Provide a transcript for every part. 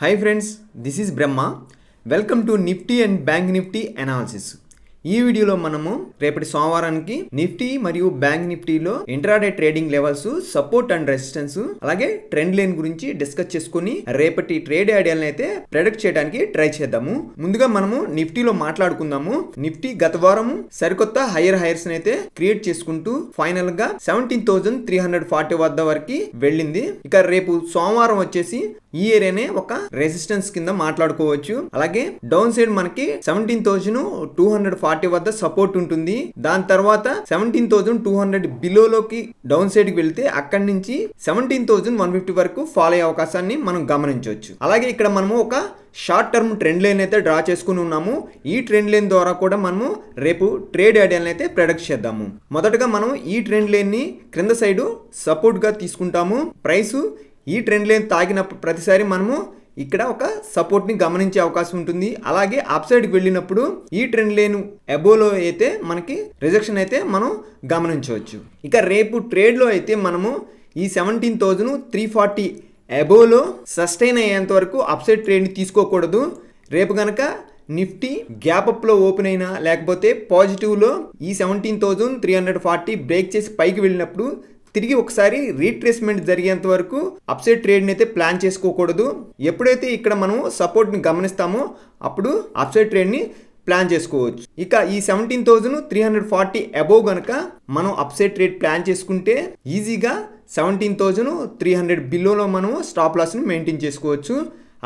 hi friends this is Brahma welcome to Nifty and Bank Nifty analysis ఈ వీడియోలో మనము రేపటి సోమవారానికి నిఫ్టీ మరియు బ్యాంక్ నిఫ్టీలో intraday trading levels support and resistance అలాగే ట్రెండ్ లైన్ గురించి డిస్కస్ చేసుకుని రేపటి ట్రేడ్ ఐడియాలను అయితే ప్రొడక్ట్ చేయడానికి ట్రై చేద్దాము ముందుగా మనము నిఫ్టీలో మాట్లాడుకుందాము నిఫ్టీ గత వారం సరికొత్త హైయర్ హైయర్స్ అయితే క్రియేట్ చేసుకుంటూ ఫైనల్ గా seventeen thousand three hundred forty వద్ద వరకు వెళ్ళింది ఇక రేపు సోమవారం వచ్చేసి ఈ ఏరియానే ఒక రెసిస్టెన్స్ కింద మాట్లాడుకోవచ్చు అలాగే డౌన్ సైడ్ మనకి seventeen thousand two hundred forty వద్ద సపోర్ట్ ఉంటుంది దాని తర్వాత సెవెంటీన్ థౌసండ్ టూ హండ్రెడ్ బిలోలోకి డౌన్ సైడ్ కి వెళ్తే అక్కడి నుంచి సెవెంటీన్ థౌసండ్ వన్ ఫిఫ్టీ వరకు ఫాలో అయ్యే అవకాశాన్ని మనం గమనించవచ్చు అలాగే ఇక్కడ మనము ఒక షార్ట్ టర్మ్ ట్రెండ్ లైన్ అయితే డ్రా చేసుకుని ఉన్నాము ఈ ట్రెండ్ లైన్ ద్వారా కూడా మనము రేపు ట్రేడ్ ఐడియాలను అయితే ప్రొడక్ట్ చేద్దాము మొదటగా మనం ఈ ట్రెండ్ లైన్ని క్రింద సైడు సపోర్ట్గా తీసుకుంటాము ప్రైస్ ఈ ట్రెండ్ లైన్ తాకిన ప్రతిసారి మనము ఇక్కడ ఒక సపోర్ట్ని గమనించే అవకాశం ఉంటుంది అలాగే అప్ సైడ్కి వెళ్ళినప్పుడు ఈ ట్రెండ్ లేను అబోలో అయితే మనకి రిజెక్షన్ అయితే మనం గమనించవచ్చు ఇక రేపు ట్రేడ్లో అయితే మనము ఈ సెవెంటీన్ థౌజండ్ త్రీ ఫార్టీ అబోలో సస్టైన్ అయ్యేంత వరకు అప్సైడ్ ట్రేడ్ని తీసుకోకూడదు రేపు కనుక నిఫ్టీ గ్యాప్ అప్లో ఓపెన్ అయినా లేకపోతే పాజిటివ్లో ఈ seventeen thousand three hundred forty break చేసి పైకి వెళ్ళినప్పుడు తిరిగి ఒకసారి రీట్రేస్మెంట్ జరిగేంత వరకు అప్సైడ్ ట్రేడ్ని అయితే ప్లాన్ చేసుకోకూడదు ఎప్పుడైతే ఇక్కడ మనం సపోర్ట్ని గమనిస్తామో అప్పుడు అప్సైడ్ ట్రేడ్ని ప్లాన్ చేసుకోవచ్చు ఇక ఈ seventeen thousand three hundred forty above కనుక మనం అప్సైడ్ ట్రేడ్ ప్లాన్ చేసుకుంటే ఈజీగా సెవెంటీన్ థౌజండ్ త్రీ హండ్రెడ్ బిలోలో మనం స్టాప్ లాస్ని మెయింటైన్ చేసుకోవచ్చు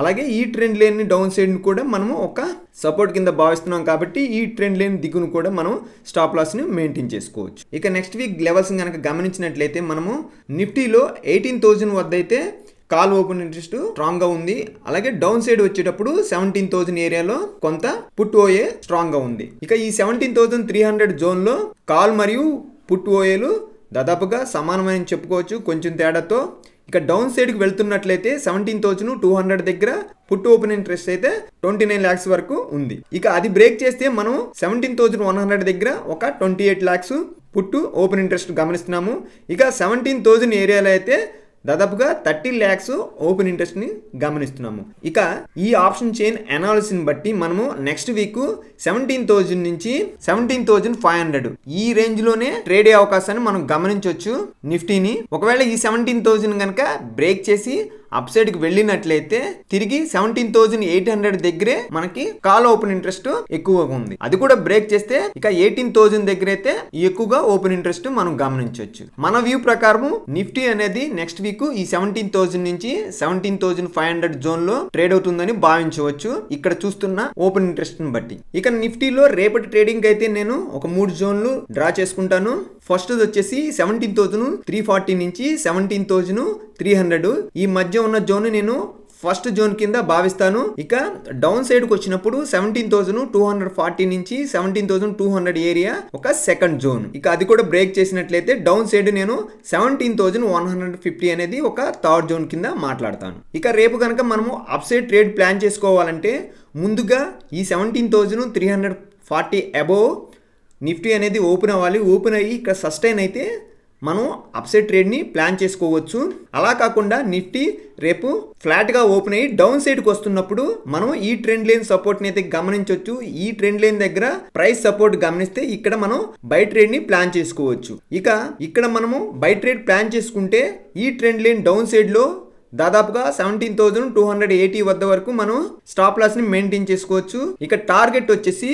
అలాగే ఈ ట్రెండ్ లేని డౌన్ సైడ్ని కూడా మనము ఒక సపోర్ట్ కింద భావిస్తున్నాం కాబట్టి ఈ ట్రెండ్ లేని దిగును కూడా మనం స్టాప్ లాస్ని మెయింటైన్ చేసుకోవచ్చు ఇక నెక్స్ట్ వీక్ లెవెల్స్ కనుక గమనించినట్లయితే మనము నిఫ్టీలో ఎయిటీన్ థౌజండ్ వద్ద అయితే కాల్ ఓపెన్ ఇంట్రెస్ట్ స్ట్రాంగ్ గా ఉంది అలాగే డౌన్ సైడ్ వచ్చేటప్పుడు సెవెంటీన్ థౌసండ్ ఏరియాలో కొంత పుట్ ఓఏ స్ట్రాంగ్ గా ఉంది ఇక ఈ seventeen thousand three hundred zone లో కాల్ మరియు పుట్ ఓఏలు దాదాపుగా సమానమైన చెప్పుకోవచ్చు కొంచెం తేడాతో ఇక డౌన్ సైడ్కి వెళ్తున్నట్లయితే సెవెంటీన్ థౌసండ్ టూ హండ్రెడ్ దగ్గర పుట్ ఓపెన్ ఇంట్రెస్ట్ అయితే ట్వంటీ నైన్ ల్యాక్స్ వరకు ఉంది ఇక అది బ్రేక్ చేస్తే మనం సెవెంటీన్ థౌసండ్ వన్ హండ్రెడ్ దగ్గర ఒక ట్వంటీ ఎయిట్ ల్యాక్స్ పుట్టు ఓపెన్ ఇంట్రెస్ట్ గమనిస్తున్నాము ఇక సెవెంటీన్ థౌజండ్ ఏరియాలో అయితే దాదాపుగా థర్టీ ల్యాక్స్ ఓపెన్ ఇంట్రెస్ట్ని గమనిస్తున్నాము ఇక ఈ ఆప్షన్ చైన్ అనాలిసిస్ని బట్టి మనము నెక్స్ట్ వీక్ సెవెంటీన్ థౌజండ్ నుంచి సెవెంటీన్ థౌజండ్ ఫైవ్ హండ్రెడ్ ఈ రేంజ్లోనే ట్రేడ్ అయ్యే అవకాశాన్ని మనం గమనించవచ్చు నిఫ్టీని ఒకవేళ ఈ సెవెంటీన్ థౌజండ్ కనుక బ్రేక్ చేసి అప్ సైడ్ కి వెళ్ళినట్లయితే తిరిగి సెవెంటీన్ థౌసండ్ ఎయిట్ హండ్రెడ్ దగ్గరే మనకి కాల్ ఓపెన్ ఇంట్రెస్ట్ ఎక్కువగా ఉంది అది కూడా బ్రేక్ చేస్తే ఇక ఎయిటీన్ థౌసండ్ దగ్గర అయితే ఎక్కువగా ఓపెన్ ఇంట్రెస్ట్ మనం గమనించవచ్చు మన వ్యూ ప్రకారం నిఫ్టీ అనేది నెక్స్ట్ వీక్ ఈ సెవెంటీన్ థౌసండ్ నుంచి seventeen thousand five hundred zone లో ట్రేడ్ అవుతుందని భావించవచ్చు ఇక్కడ చూస్తున్న ఓపెన్ ఇంట్రెస్ట్ ని బట్టి ఇక నిఫ్టీలో రేపటి ట్రేడింగ్ అయితే నేను ఒక మూడు జోన్లు డ్రా చేసుకుంటాను ఫస్ట్ వచ్చేసి సెవెంటీన్ థౌజండ్ త్రీ ఫార్టీ నుంచి సెవెంటీన్ థౌజండ్ త్రీ హండ్రెడ్ ఈ మధ్య ఉన్న జోన్ నేను ఫస్ట్ జోన్ కింద భావిస్తాను ఇక డౌన్ సైడ్కి వచ్చినప్పుడు seventeen thousand two hundred forty నుంచి seventeen thousand two hundred area ఒక సెకండ్ జోన్ ఇక అది కూడా బ్రేక్ చేసినట్లయితే డౌన్ సైడ్ నేను seventeen thousand one hundred fifty అనేది ఒక థర్డ్ జోన్ కింద మాట్లాడతాను ఇక రేపు కనుక మనము అప్సైడ్ ట్రేడ్ ప్లాన్ చేసుకోవాలంటే ముందుగా ఈ seventeen thousand three hundred forty above Nifty అనేది ఓపెన్ అవ్వాలి ఓపెన్ అయ్యి ఇక్కడ సస్టైన్ అయితే మనం అప్సెట్ ట్రేడ్ని ప్లాన్ చేసుకోవచ్చు అలా కాకుండా నిఫ్టీ రేపు ఫ్లాట్గా ఓపెన్ అయ్యి డౌన్ సైడ్కి వస్తున్నప్పుడు మనం ఈ ట్రెండ్ లైన్ సపోర్ట్ని అయితే గమనించవచ్చు ఈ ట్రెండ్ లైన్ దగ్గర ప్రైస్ సపోర్ట్ గమనిస్తే ఇక్కడ మనం బై ట్రేడ్ని ప్లాన్ చేసుకోవచ్చు ఇక ఇక్కడ మనము బై ట్రేడ్ ప్లాన్ చేసుకుంటే ఈ ట్రెండ్ లైన్ డౌన్ సైడ్లో దాదాపుగా seventeen thousand two hundred eighty వద్ద వరకు మనం స్టాప్ లాస్ని మెయింటైన్ చేసుకోవచ్చు ఇక టార్గెట్ వచ్చేసి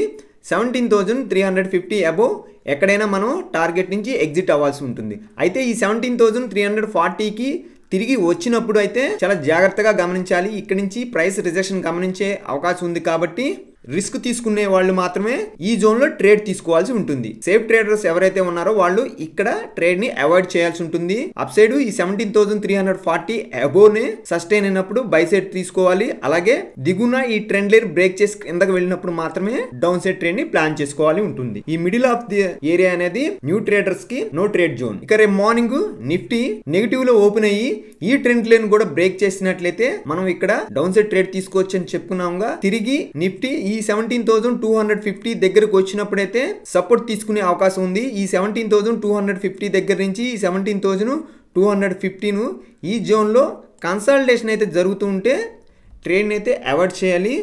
seventeen thousand three hundred fifty above ఎక్కడైనా మనం టార్గెట్ నుంచి ఎగ్జిట్ అవ్వాల్సి ఉంటుంది అయితే ఈ సెవెంటీన్ థౌజండ్ త్రీ హండ్రెడ్ ఫార్టీకి తిరిగి వచ్చినప్పుడు అయితే చాలా జాగ్రత్తగా గమనించాలి ఇక్కడి నుంచి ప్రైస్ రిజెక్షన్ గమనించే అవకాశం ఉంది కాబట్టి రిస్క్ తీసుకునే వాళ్ళు మాత్రమే ఈ జోన్లో ట్రేడ్ తీసుకోవాల్సి ఉంటుంది సేఫ్ ట్రేడర్స్ ఎవరైతే ఉన్నారో వాళ్ళు ఇక్కడ ట్రేడ్ని అవాయిడ్ చేయాల్సి ఉంటుంది అప్ సైడ్ ఈ seventeen thousand three hundred forty నే సస్టైన్ అయినప్పుడు బై సైడ్ తీసుకోవాలి అలాగే దిగున ఈ ట్రెండ్ లేర్ బ్రేక్ చేసి కిందకు వెళ్ళినప్పుడు మాత్రమే డౌన్ సైడ్ ట్రేడ్ ని ప్లాన్ చేసుకోవాలి ఉంటుంది ఈ మిడిల్ ఆఫ్ ది ఏరియా అనేది న్యూ ట్రేడర్స్ కి నో ట్రేడ్ జోన్ ఇక రేపు మార్నింగ్ నిఫ్టీ నెగిటివ్ లో ఓపెన్ అయ్యి ఈ ట్రెండ్ లైన్ కూడా బ్రేక్ చేసినట్లయితే మనం ఇక్కడ డౌన్ సైడ్ ట్రేడ్ తీసుకోవచ్చు అని చెప్పుకున్నాముగా తిరిగి నిఫ్టీ ఈ ఈ seventeen thousand two hundred fifty దగ్గరకు వచ్చినప్పుడైతే సపోర్ట్ తీసుకునే అవకాశం ఉంది ఈ seventeen thousand two hundred fifty దగ్గర నుంచి ఈ సెవెంటీన్ థౌసండ్ టూ హండ్రెడ్ ఫిఫ్టీను ఈ జోన్లో కన్సల్టేషన్ అయితే జరుగుతూ ఉంటే ట్రేడ్ని అయితే అవాయిడ్ చేయాలి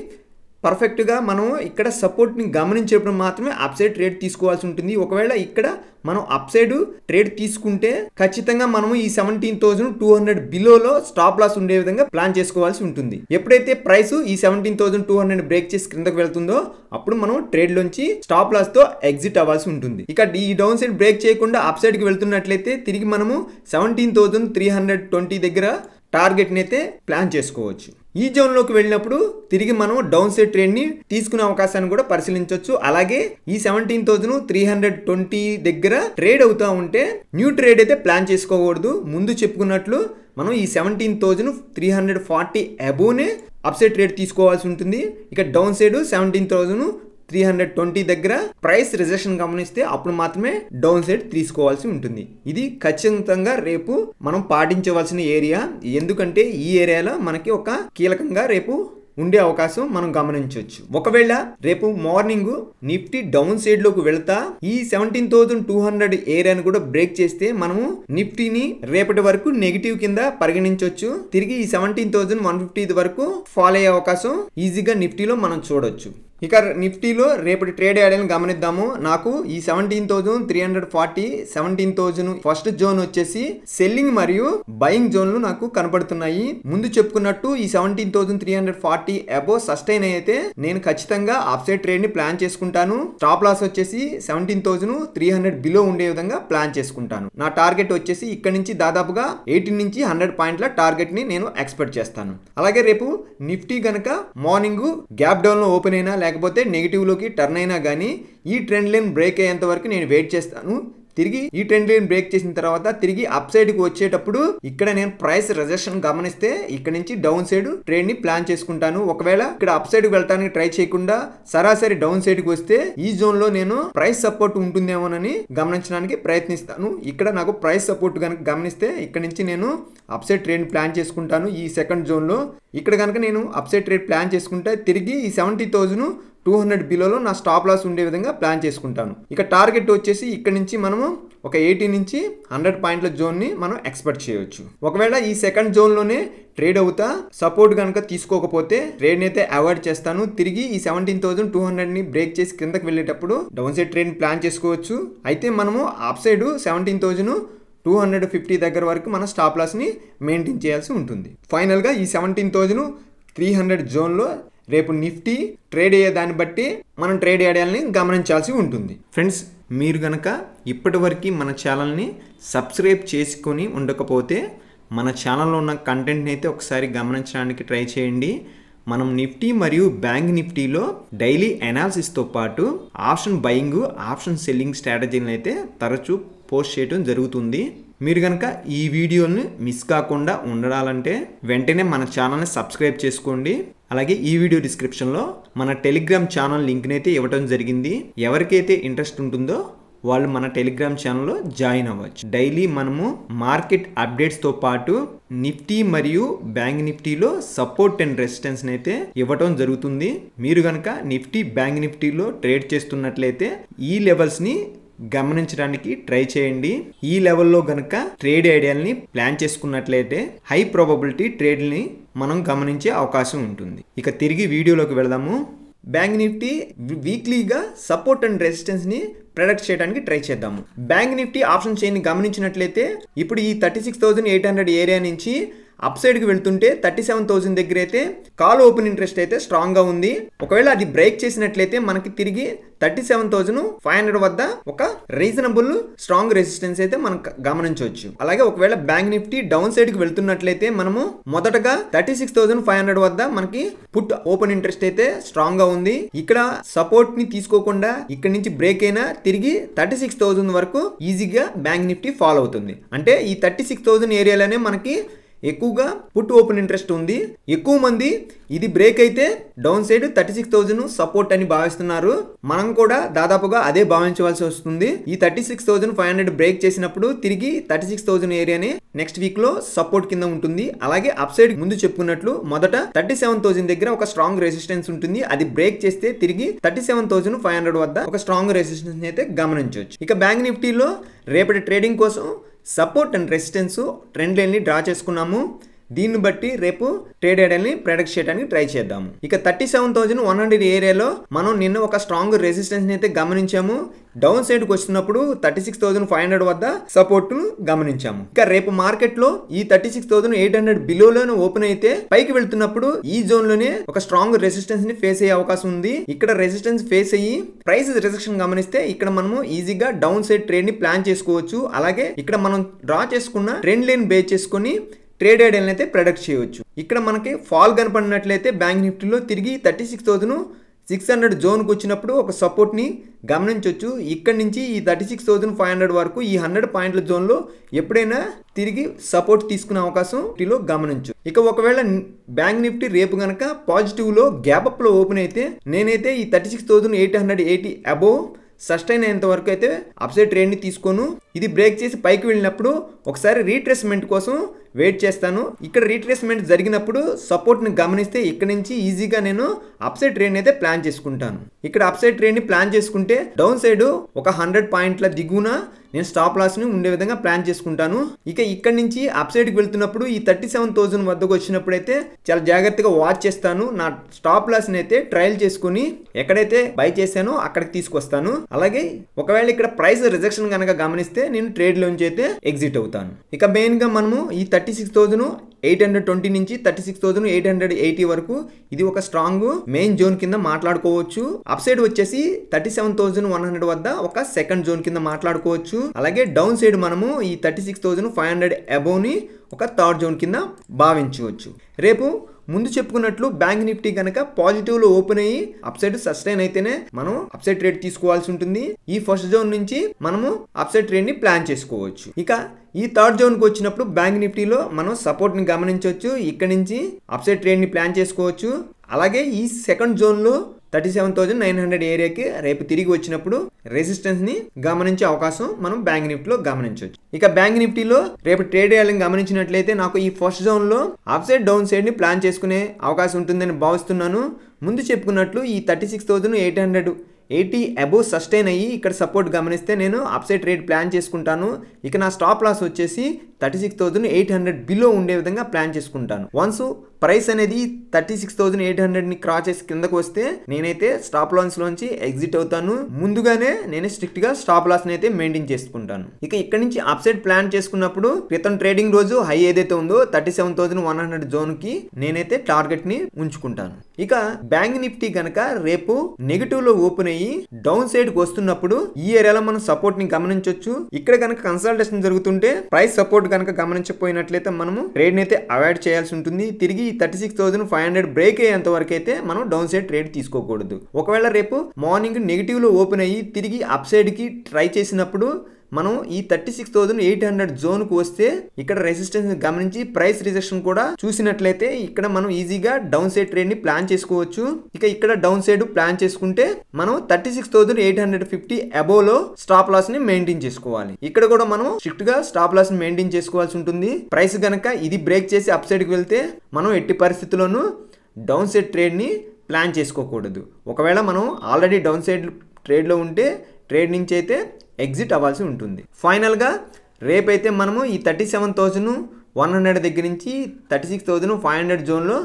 పర్ఫెక్ట్గా మనం ఇక్కడ సపోర్ట్ని గమనించేప్పుడు మాత్రమే అప్సైడ్ ట్రేడ్ తీసుకోవాల్సి ఉంటుంది ఒకవేళ ఇక్కడ మనం అప్సైడ్ ట్రేడ్ తీసుకుంటే ఖచ్చితంగా మనము ఈ సెవెంటీన్ థౌసండ్ టూ హండ్రెడ్ బిలోలో స్టాప్ లాస్ ఉండే విధంగా ప్లాన్ చేసుకోవాల్సి ఉంటుంది ఎప్పుడైతే ప్రైస్ ఈ seventeen thousand two hundred break చేసి క్రిందకు వెళ్తుందో అప్పుడు మనం ట్రేడ్ లోంచి స్టాప్ లాస్ తో ఎగ్జిట్ అవ్వాల్సి ఉంటుంది ఇక ఈ డౌన్ సైడ్ బ్రేక్ చేయకుండా అప్ సైడ్ కి వెళ్తున్నట్లయితే తిరిగి మనము seventeen thousand three hundred twenty దగ్గర టార్గెట్ని అయితే ప్లాన్ చేసుకోవచ్చు ఈ జోన్లోకి వెళ్ళినప్పుడు తిరిగి మనం డౌన్ సైడ్ ట్రేడ్ని తీసుకునే అవకాశాన్ని కూడా పరిశీలించవచ్చు అలాగే ఈ seventeen thousand three hundred twenty దగ్గర ట్రేడ్ అవుతూ ఉంటే న్యూ ట్రేడ్ అయితే ప్లాన్ చేసుకోకూడదు ముందు చెప్పుకున్నట్లు మనం ఈ seventeen thousand three hundred forty అబోనే అప్ సైడ్ ట్రేడ్ తీసుకోవాల్సి ఉంటుంది ఇక down side seventeen thousand three hundred twenty దగ్గర ప్రైస్ రిజెక్షన్ గమనిస్తే అప్పుడు మాత్రమే డౌన్ సైడ్ తీసుకోవాల్సి ఉంటుంది ఇది ఖచ్చితంగా రేపు మనం పాటించవలసిన ఏరియా ఎందుకంటే ఈ ఏరియాలో మనకి ఒక కీలకంగా రేపు ఉండే అవకాశం మనం గమనించవచ్చు ఒకవేళ రేపు మార్నింగ్ నిఫ్టీ డౌన్ సైడ్ లోకి వెళ్తా ఈ సెవెంటీన్ థౌసండ్ టూ హండ్రెడ్ ఏరియాను కూడా బ్రేక్ చేస్తే మనము నిఫ్టీని రేపటి వరకు నెగిటివ్ కింద పరిగణించవచ్చు తిరిగి ఈ సెవెంటీన్ థౌజండ్ వన్ ఫిఫ్టీ వరకు ఫాలో అయ్యే అవకాశం ఈజీగా నిఫ్టీలో మనం చూడవచ్చు ఇక నిఫ్టీలో రేపటి ట్రేడ్ యార్డ్ని గమనిద్దాము నాకు ఈ seventeen thousand three hundred forty seventeen thousand first zone వచ్చేసి సెల్లింగ్ మరియు బయింగ్ జోన్లు నాకు కనపడుతున్నాయి ముందు చెప్పుకున్నట్టు ఈ seventeen thousand three hundred forty above sustain అయితే నేను ఖచ్చితంగా ట్రేడ్ ట్రేడ్ని ప్లాన్ చేసుకుంటాను స్టాప్ లాస్ వచ్చేసి seventeen thousand three hundred below ఉండే విధంగా ప్లాన్ చేసుకుంటాను నా టార్గెట్ వచ్చేసి ఇక్కడ నుంచి దాదాపుగా ఎయిటీన్ నుంచి హండ్రెడ్ పాయింట్ల టార్గెట్ని నేను ఎక్స్పెక్ట్ చేస్తాను అలాగే రేపు నిఫ్టీ గనక మార్నింగ్ గ్యాప్ డౌన్లో ఓపెన్ అయినా లేక లేకపోతే నెగిటివ్లోకి టర్న్ అయినా కానీ ఈ ట్రెండ్ లైన్ బ్రేక్ అయ్యేంత వరకు నేను వెయిట్ చేస్తాను తిరిగి ఈ ట్రెండ్ లైన్ బ్రేక్ చేసిన తర్వాత తిరిగి అప్ సైడ్ కి వచ్చేటప్పుడు ఇక్కడ నేను ప్రైస్ రిజెక్షన్ గమనిస్తే ఇక్కడ నుంచి డౌన్ సైడ్ ట్రేడ్ ని ప్లాన్ చేసుకుంటాను ఒకవేళ ఇక్కడ అప్ సైడ్ వెళ్ళడానికి ట్రై చేయకుండా సరాసరి డౌన్ సైడ్ కి వస్తే ఈ జోన్ లో నేను ప్రైస్ సపోర్ట్ ఉంటుందేమోనని గమనించడానికి ప్రయత్నిస్తాను ఇక్కడ నాకు ప్రైస్ సపోర్ట్ కనుక గమనిస్తే ఇక్కడ నుంచి నేను అప్ సైడ్ ట్రేడ్ ప్లాన్ చేసుకుంటాను ఈ సెకండ్ జోన్ లో ఇక్కడ కనుక నేను అప్ సైడ్ ట్రేడ్ ప్లాన్ చేసుకుంటే తిరిగి ఈ సెవెంటీ థౌజండ్ టూ హండ్రెడ్ బిలోలో నా స్టాప్ లాస్ ఉండే విధంగా ప్లాన్ చేసుకుంటాను ఇక టార్గెట్ వచ్చేసి ఇక్కడ నుంచి మనము ఒక ఎయిటీ నుంచి హండ్రెడ్ పాయింట్ల జోన్ని మనం ఎక్స్పెక్ట్ చేయవచ్చు ఒకవేళ ఈ సెకండ్ జోన్లోనే ట్రేడ్ అవుతా సపోర్ట్ కనుక తీసుకోకపోతే ట్రేడ్ని అయితే అవాయిడ్ చేస్తాను తిరిగి ఈ సెవెంటీన్ థౌసండ్ టూ హండ్రెడ్ని బ్రేక్ చేసి కిందకి వెళ్ళేటప్పుడు డౌన్ సైడ్ ట్రేడ్ ప్లాన్ చేసుకోవచ్చు అయితే మనము up side seventeen thousand two hundred fifty దగ్గర వరకు మన స్టాప్ లాస్ని మెయింటైన్ చేయాల్సి ఉంటుంది ఫైనల్గా ఈ సెవెంటీన్ థౌజండ్ త్రీ హండ్రెడ్ జోన్లో రేపు నిఫ్టీ ట్రేడ్ అయ్యే దాన్ని బట్టి మనం ట్రేడ్ చేయాలని గమనించాల్సి ఉంటుంది ఫ్రెండ్స్ మీరు గనక ఇప్పటివరకు మన ఛానల్ని సబ్స్క్రైబ్ చేసుకొని ఉండకపోతే మన ఛానల్లో ఉన్న కంటెంట్ని అయితే ఒకసారి గమనించడానికి ట్రై చేయండి మనం నిఫ్టీ మరియు బ్యాంక్ నిఫ్టీలో డైలీ అనాలిసిస్తో పాటు ఆప్షన్ బయింగ్ ఆప్షన్ సెల్లింగ్ స్ట్రాటజీని అయితే తరచూ పోస్ట్ చేయడం జరుగుతుంది మీరు కనుక ఈ వీడియోని మిస్ కాకుండా ఉండాలంటే వెంటనే మన ఛానల్ని సబ్స్క్రైబ్ చేసుకోండి అలాగే ఈ వీడియో డిస్క్రిప్షన్లో మన టెలిగ్రామ్ ఛానల్ లింక్ని అయితే ఇవ్వడం జరిగింది ఎవరికైతే ఇంట్రెస్ట్ ఉంటుందో వాళ్ళు మన టెలిగ్రామ్ ఛానల్లో జాయిన్ అవ్వచ్చు డైలీ మనము మార్కెట్ అప్డేట్స్తో పాటు నిఫ్టీ మరియు బ్యాంక్ నిఫ్టీలో సపోర్ట్ అండ్ రెసిస్టెన్స్ని అయితే ఇవ్వటం జరుగుతుంది మీరు కనుక నిఫ్టీ బ్యాంక్ నిఫ్టీలో ట్రేడ్ చేస్తున్నట్లయితే ఈ లెవెల్స్ని గమనించడానికి ట్రై చేయండి ఈ లెవెల్లో గనక ట్రేడ్ ఐడియాల్ని ప్లాన్ చేసుకున్నట్లయితే హై ప్రాబబిలిటీ ట్రేడ్ని మనం గమనించే అవకాశం ఉంటుంది ఇక తిరిగి వీడియోలోకి వెళదాము బ్యాంక్ నిఫ్టీ వీక్లీగా సపోర్ట్ అండ్ రెసిస్టెన్స్ని ప్రొడక్ట్ చేయడానికి ట్రై చేద్దాము బ్యాంక్ నిఫ్టీ ఆప్షన్ చైన్ గమనించినట్లయితే ఇప్పుడు ఈ thirty six thousand eight hundred area నుంచి అప్ సైడ్కి వెళ్తుంటే థర్టీ సెవెన్ థౌసండ్ దగ్గర అయితే కాల్ ఓపెన్ ఇంట్రెస్ట్ అయితే స్ట్రాంగ్గా ఉంది ఒకవేళ అది బ్రేక్ చేసినట్లయితే మనకి తిరిగి thirty seven thousand five hundred వద్ద ఒక రీజనబుల్ స్ట్రాంగ్ రెసిస్టెన్స్ అయితే మనం గమనించవచ్చు అలాగే ఒకవేళ బ్యాంక్ నిఫ్టీ డౌన్ సైడ్కి వెళ్తున్నట్లయితే మనము మొదటగా thirty six thousand five hundred వద్ద మనకి పుట్ ఓపెన్ ఇంట్రెస్ట్ అయితే స్ట్రాంగ్గా ఉంది ఇక్కడ సపోర్ట్ని తీసుకోకుండా ఇక్కడ నుంచి బ్రేక్ అయినా తిరిగి థర్టీ సిక్స్ థౌజండ్ వరకు ఈజీగా బ్యాంక్ నిఫ్టీ ఫాలో అవుతుంది అంటే ఈ థర్టీ సిక్స్ థౌజండ్ ఏరియాలోనే మనకి ఎక్కువగా పుట్ ఓపెన్ ఇంట్రెస్ట్ ఉంది ఎక్కువ మంది ఇది బ్రేక్ అయితే down side thirty six thousand support అని భావిస్తున్నారు మనం కూడా దాదాపుగా అదే భావించవలసి వస్తుంది ఈ thirty six thousand five hundred break చేసినప్పుడు తిరిగి థర్టీ సిక్స్ థౌజండ్ ఏరియాని నెక్స్ట్ వీక్ లో సపోర్ట్ కింద ఉంటుంది అలాగే అప్ సైడ్ ముందు చెప్పుకున్నట్లు మొదట థర్టీ సెవెన్ థౌసండ్ దగ్గర ఒక స్ట్రాంగ్ రెసిస్టెన్స్ ఉంటుంది అది బ్రేక్ చేస్తే తిరిగి thirty seven thousand five hundred వద్ద ఒక స్ట్రాంగ్ రెసిస్టెన్స్ అయితే గమనించవచ్చు ఇక బ్యాంక్ నిఫ్టీలో రేపటి ట్రేడింగ్ కోసం సపోర్ట్ అండ్ రెసిస్టెన్స్ ట్రెండ్ లైన్ని డ్రా చేసుకున్నాము దీన్ని బట్టి రేపు ట్రేడ్ ఐడియల్ని ప్రొడక్ట్ చేయడానికి ట్రై చేద్దాము ఇక thirty seven thousand one hundred ఏరియాలో మనం నిన్న ఒక స్ట్రాంగ్ రెసిస్టెన్స్ని అయితే గమనించాము డౌన్ సైడ్కి వచ్చినప్పుడు thirty six thousand five hundred వద్ద ను గమనించాము ఇక రేపు మార్కెట్లో ఈ thirty six thousand eight hundred బిలోలోనే ఓపెన్ అయితే పైకి వెళ్తున్నప్పుడు ఈ జోన్లోనే ఒక స్ట్రాంగ్ రెసిస్టెన్స్ ని ఫేస్ అయ్యే అవకాశం ఉంది ఇక్కడ రెసిస్టెన్స్ ఫేస్ అయ్యి ప్రైస్ రిజెక్షన్ గమనిస్తే ఇక్కడ మనము ఈజీగా డౌన్ సైడ్ ట్రేడ్ ని ప్లాన్ చేసుకోవచ్చు అలాగే ఇక్కడ మనం డ్రా చేసుకున్న ట్రెండ్ లైన్ బేస్ చేసుకుని ట్రేడ్ ఐడియల్ని అయితే ప్రొడక్ట్ చేయవచ్చు ఇక్కడ మనకి ఫాల్ కనపడినట్లయితే బ్యాంక్ నిఫ్టీలో తిరిగి thirty six thousand six hundred జోన్కి వచ్చినప్పుడు ఒక సపోర్ట్ని గమనించవచ్చు ఇక్కడి నుంచి ఈ thirty six thousand five hundred వరకు ఈ హండ్రెడ్ పాయింట్ల జోన్లో ఎప్పుడైనా తిరిగి సపోర్ట్ తీసుకునే అవకాశం నిఫ్టీలో గమనించు ఇక ఒకవేళ బ్యాంక్ నిఫ్టీ రేపు కనుక పాజిటివ్లో గ్యాప్అప్లో ఓపెన్ అయితే నేనైతే ఈ thirty six thousand eight hundred eighty above sustain అయ్యేంత వరకు అయితే అప్సైడ్ ట్రేడ్ని తీసుకోను ఇది బ్రేక్ చేసి పైకి వెళ్ళినప్పుడు ఒకసారి రీట్రెస్మెంట్ కోసం వెయిట్ చేస్తాను ఇక్కడ రీట్రేస్మెంట్ జరిగినప్పుడు సపోర్ట్ని గమనిస్తే ఇక్కడ నుంచి ఈజీగా నేను అప్సైడ్ ట్రేన్ అయితే ప్లాన్ చేసుకుంటాను ఇక్కడ అప్సైడ్ ట్రేన్ని ప్లాన్ చేసుకుంటే డౌన్ సైడ్ ఒక హండ్రెడ్ పాయింట్ల దిగున నేను స్టాప్ లాస్ని ఉండే విధంగా ప్లాన్ చేసుకుంటాను ఇక ఇక్కడ నుంచి అప్సైడ్కి వెళ్తున్నప్పుడు ఈ థర్టీ సెవెన్ థౌసండ్ వద్దకు వచ్చినప్పుడు అయితే చాలా జాగ్రత్తగా వాచ్ చేస్తాను నా స్టాప్ లాస్ని అయితే ట్రయల్ చేసుకుని ఎక్కడైతే బై చేశానో అక్కడికి తీసుకొస్తాను అలాగే ఒకవేళ ఇక్కడ ప్రైస్ రిజెక్షన్ కనుక గమనిస్తే నేను ట్రేడ్లోంచి అయితే ఎగ్జిట్ అవుతాను ఇక మెయిన్గా మనము ఈ thirty six thousand eight hundred twenty నుంచి thirty six thousand eight hundred eighty వరకు ఇది ఒక స్ట్రాంగ్ మెయిన్ జోన్ కింద మాట్లాడుకోవచ్చు అప్ సైడ్ వచ్చేసి thirty seven thousand one hundred వద్ద ఒక సెకండ్ జోన్ కింద మాట్లాడుకోవచ్చు అలాగే డౌన్ సైడ్ మనము ఈ thirty six thousand five hundred అబోవ్ని ఒక థర్డ్ జోన్ కింద భావించవచ్చు రేపు ముందు చెప్పుకున్నట్లు బ్యాంక్ నిఫ్టీ కనుక పాజిటివ్ లో ఓపెన్ అయ్యి అప్సైడ్ సస్టైన్ అయితేనే మనం అప్సైడ్ ట్రేడ్ తీసుకోవాల్సి ఉంటుంది ఈ ఫస్ట్ జోన్ నుంచి మనము అప్సైడ్ ని ప్లాన్ చేసుకోవచ్చు ఇక ఈ థర్డ్ జోన్కి వచ్చినప్పుడు బ్యాంక్ నిఫ్టీలో మనం సపోర్ట్ని గమనించవచ్చు ఇక్కడ నుంచి అప్సైడ్ ట్రేడ్ని ప్లాన్ చేసుకోవచ్చు అలాగే ఈ సెకండ్ జోన్లో thirty seven thousand nine hundred ఏరియాకి రేపు తిరిగి వచ్చినప్పుడు రెసిస్టెన్స్ని గమనించే అవకాశం మనం బ్యాంక్ నిఫ్టీలో గమనించవచ్చు ఇక బ్యాంక్ నిఫ్టీలో రేపు ట్రేడ్ చేయాలని గమనించినట్లయితే నాకు ఈ ఫస్ట్ జోన్లో అప్సైడ్ డౌన్ సైడ్ని ప్లాన్ చేసుకునే అవకాశం ఉంటుందని భావిస్తున్నాను ముందు చెప్పుకున్నట్లు ఈ thirty six thousand eight hundred eighty above sustain అయ్యి ఇక్కడ సపోర్ట్ గమనిస్తే నేను అప్సైడ్ ట్రేడ్ ప్లాన్ చేసుకుంటాను ఇక నా స్టాప్ లాస్ వచ్చేసి thirty six thousand eight hundred below ఉండే విధంగా ప్లాన్ చేసుకుంటాను వన్స్ ప్రైస్ అనేది thirty six thousand eight hundred ని క్రాస్ చేసి కిందకు వస్తే నేనైతే స్టాప్ లాస్ లోంచి ఎగ్జిట్ అవుతాను ముందుగానే నేను స్ట్రిక్ట్ గా స్టాప్ లాస్ అయితే మెయింటైన్ చేసుకుంటాను ఇక ఇక్కడ నుంచి అప్సైడ్ ప్లాన్ చేసుకున్నప్పుడు క్రితం ట్రేడింగ్ రోజు హై ఏదైతే ఉందో thirty seven thousand one hundred zone కి నేనైతే టార్గెట్ ని ఉంచుకుంటాను ఇక బ్యాంక్ నిఫ్టీ కనుక రేపు నెగిటివ్ లో ఓపెన్ అయ్యి డౌన్ సైడ్ కి వస్తున్నప్పుడు ఈ ఏరియాలో మనం సపోర్ట్ ని గమనించవచ్చు ఇక్కడ కనుక కన్సల్టేషన్ జరుగుతుంటే ప్రైస్ సపోర్ట్ కనుక గమనించకపోయినట్లయితే మనము ట్రేడ్ అయితే అవాయిడ్ చేయాల్సి ఉంటుంది తిరిగి thirty six thousand five hundred break అయ్యేంత వరకు అయితే మనం డౌన్ సైడ్ ట్రేడ్ తీసుకోకూడదు ఒకవేళ రేపు మార్నింగ్ నెగిటివ్లో ఓపెన్ అయ్యి తిరిగి అప్ సైడ్కి ట్రై చేసినప్పుడు మనం ఈ thirty six thousand eight hundred జోన్కు వస్తే ఇక్కడ రెసిస్టెన్స్ గమనించి ప్రైస్ రిజెక్షన్ కూడా చూసినట్లయితే ఇక్కడ మనం ఈజీగా డౌన్ సైడ్ ట్రేడ్ని ప్లాన్ చేసుకోవచ్చు ఇక ఇక్కడ డౌన్ సైడ్ ప్లాన్ చేసుకుంటే మనం thirty six thousand eight hundred fifty అబోవ్లో స్టాప్ లాస్ని మెయింటైన్ చేసుకోవాలి ఇక్కడ కూడా మనం గా స్టాప్ లాస్ని మెయింటైన్ చేసుకోవాల్సి ఉంటుంది ప్రైస్ కనుక ఇది బ్రేక్ చేసి అప్ కి వెళ్తే మనం ఎట్టి పరిస్థితుల్లోనూ డౌన్ సైడ్ ట్రేడ్ని ప్లాన్ చేసుకోకూడదు ఒకవేళ మనం ఆల్రెడీ డౌన్ సైడ్ ట్రేడ్లో ఉంటే ట్రేడ్ నుంచి అయితే ఎగ్జిట్ అవ్వాల్సి ఉంటుంది ఫైనల్గా రేపైతే మనము ఈ thirty seven thousand one hundred దగ్గర నుంచి thirty six thousand five hundred జోన్లో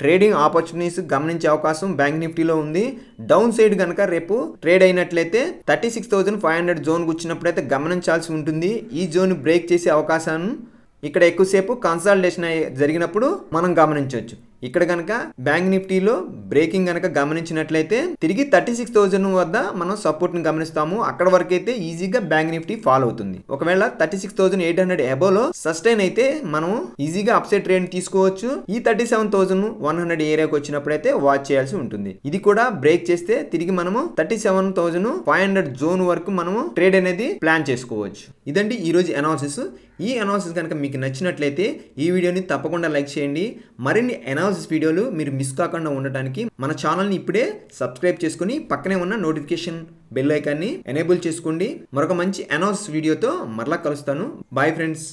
ట్రేడింగ్ ఆపర్చునిటీస్ గమనించే అవకాశం బ్యాంక్ నిఫ్టీలో ఉంది డౌన్ సైడ్ కనుక రేపు ట్రేడ్ అయినట్లయితే thirty six thousand five hundred జోన్కి అయితే గమనించాల్సి ఉంటుంది ఈ జోన్ బ్రేక్ చేసే అవకాశాన్ని ఇక్కడ ఎక్కువసేపు కన్సల్టేషన్ జరిగినప్పుడు మనం గమనించవచ్చు ఇక్కడ కనుక బ్యాంక్ నిఫ్టీలో బ్రేకింగ్ కనుక గమనించినట్లయితే తిరిగి థర్టీ సిక్స్ థౌజండ్ వద్ద మనం సపోర్ట్ని గమనిస్తాము అక్కడ వరకు అయితే ఈజీగా బ్యాంక్ నిఫ్టీ ఫాల్ అవుతుంది ఒకవేళ thirty six thousand eight hundred అబోలో సస్టైన్ అయితే మనం ఈజీగా అప్సైడ్ ట్రేడ్ తీసుకోవచ్చు ఈ thirty seven thousand one hundred ఏరియాకి వచ్చినప్పుడు అయితే వాచ్ చేయాల్సి ఉంటుంది ఇది కూడా బ్రేక్ చేస్తే తిరిగి మనము thirty seven thousand five hundred zone వరకు మనము ట్రేడ్ అనేది ప్లాన్ చేసుకోవచ్చు ఇదండి ఈరోజు అనాలిసిస్ ఈ అనాలసిస్ కనుక మీకు నచ్చినట్లయితే ఈ వీడియోని తప్పకుండా లైక్ చేయండి మరిన్ని అనాలసిస్ వీడియోలు మీరు మిస్ కాకుండా ఉండటానికి మన ఛానల్ని ఇప్పుడే సబ్స్క్రైబ్ చేసుకుని పక్కనే ఉన్న నోటిఫికేషన్ బెల్ ఐకాన్ని ఎనేబుల్ చేసుకోండి మరొక మంచి అనాలసిస్ వీడియోతో మరలా కలుస్తాను బాయ్ ఫ్రెండ్స్